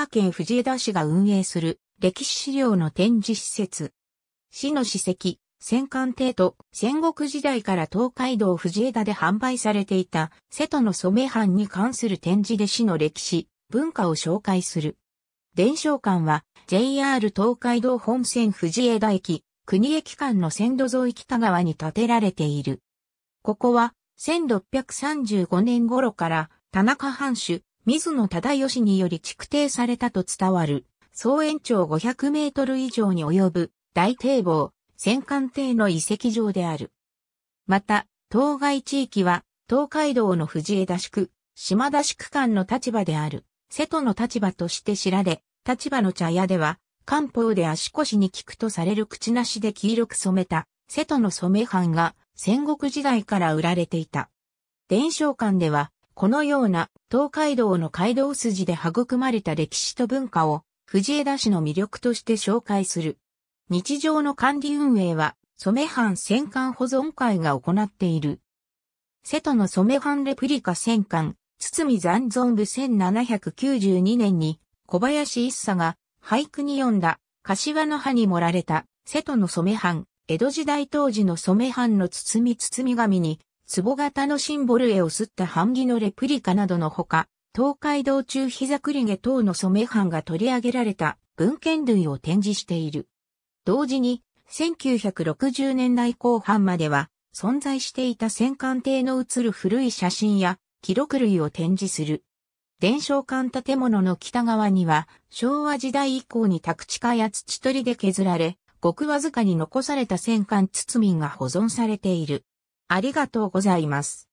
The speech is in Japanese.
岡県藤枝市が運営する歴史資料の展示施設。市の史跡、戦艦艇と戦国時代から東海道藤枝で販売されていた瀬戸の染藩に関する展示で市の歴史、文化を紹介する。伝承館は JR 東海道本線藤枝駅、国駅間の線路沿い北側に建てられている。ここは1635年頃から田中藩主、水野忠義により築堤されたと伝わる、総延長500メートル以上に及ぶ大堤防、戦艦艇の遺跡上である。また、当該地域は、東海道の藤枝宿、島田宿間の立場である、瀬戸の立場として知られ、立場の茶屋では、漢方で足腰に効くとされる口なしで黄色く染めた、瀬戸の染め藩が戦国時代から売られていた。伝承館では、このような東海道の街道筋で育まれた歴史と文化を藤枝市の魅力として紹介する。日常の管理運営は染藩戦艦保存会が行っている。瀬戸の染藩レプリカ戦艦、堤残存部1792年に小林一佐が俳句に詠んだ柏の葉に盛られた瀬戸の染藩、江戸時代当時の染藩の包み包み紙に壺型のシンボル絵をすった版木のレプリカなどのほか、東海道中膝栗毛等の染め版が取り上げられた文献類を展示している。同時に、1960年代後半までは、存在していた戦艦艇の写る古い写真や記録類を展示する。伝承館建物の北側には、昭和時代以降に宅地化や土取りで削られ、ごくわずかに残された戦艦包みが保存されている。ありがとうございます。